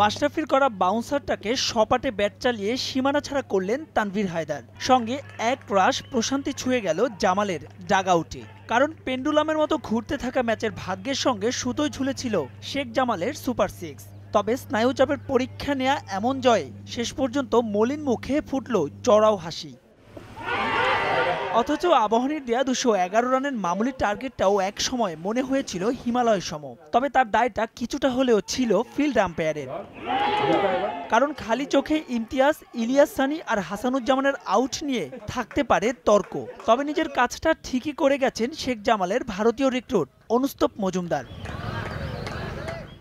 মাশরাফির করা বাউন্সারটাকে সপাটে ব্যাট চালিয়ে সীমানা ছাড়া করলেন তানভীর হায়দার সঙ্গে এক রাশ প্রশান্তি ছুঁয়ে গেল জামালের ডাগাউটে কারণ পেন্ডুলামের মতো ঘুরতে থাকা ম্যাচের ভাগ্যের সঙ্গে সুতোই ঝুলেছিল শেখ জামালের সুপার সিক্স তবে স্নায়ুচাপের পরীক্ষা নেয়া এমন জয়ে শেষ পর্যন্ত মলিন মুখে ফুটল চড়াও হাসি অথচ আবাহনীর দেয়া দুশো এগারো রানের মামুলি টার্গেটটাও এক সময় মনে হয়েছিল হিমালয় সম তবে তার দায়টা কিছুটা হলেও ছিল ফিল্ড আম্পায়ারের কারণ খালি চোখে ইমতিয়াজ ইলিয়াস সানি আর হাসানুজ্জামানের আউট নিয়ে থাকতে পারে তর্ক তবে নিজের কাজটা ঠিকই করে গেছেন শেখ জামালের ভারতীয় রিক্রুট অনুস্তপ মজুমদার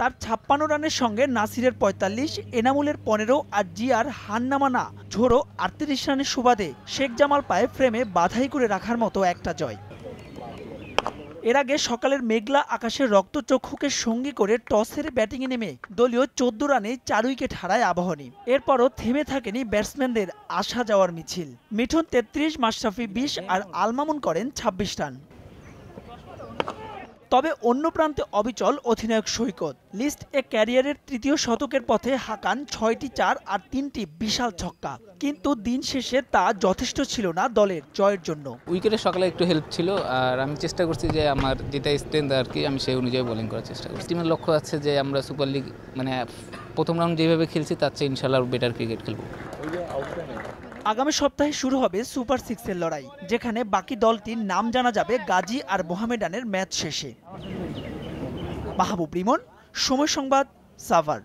তার ছাপ্পান্ন রানের সঙ্গে নাসিরের পঁয়তাল্লিশ এনামুলের পনেরো আর জিয়ার হান্নামানা ঝোড়ো আটত্রিশ রানের সুবাদে শেখ জামাল পায়ে ফ্রেমে বাধাই করে রাখার মতো একটা জয় এর আগে সকালের মেঘলা আকাশের রক্তচক্ষুকে সঙ্গী করে টসের ব্যাটিংয়ে নেমে দলীয় চোদ্দ রানে চার উইকেট হারায় আবাহনী এরপরও থেমে থাকেনি ব্যাটসম্যানদের আসা যাওয়ার মিছিল মিঠুন তেত্রিশ মাশরাফি বিশ আর আলমামুন করেন ২৬ রান তবে অন্য প্রান্তে অবিচল অধিনায়ক সৈকত লিস্ট এ ক্যারিয়ারের তৃতীয় শতকের পথে হাকান ছয়টি চার আর তিনটি বিশাল ছক্কা কিন্তু দিন শেষে তা যথেষ্ট ছিল না দলের জয়ের জন্য উইকেটে সকালে একটু হেল্প ছিল আর আমি চেষ্টা করছি যে আমার যেটা স্ট্রেন্থ আর কি আমি সেই অনুযায়ী বোলিং করার চেষ্টা করছি টিমের লক্ষ্য আছে যে আমরা সুপার লিগ মানে প্রথম রাউন্ড যেভাবে খেলছি তার চেয়ে ইনশাল্লাহ বেটার ক্রিকেট খেলবো আগামী সপ্তাহে শুরু হবে সুপার সিক্সের লড়াই যেখানে বাকি দলটির নাম জানা যাবে গাজী আর মোহামেডানের ম্যাচ শেষে মাহবুব রিমন সময় সংবাদ সাভার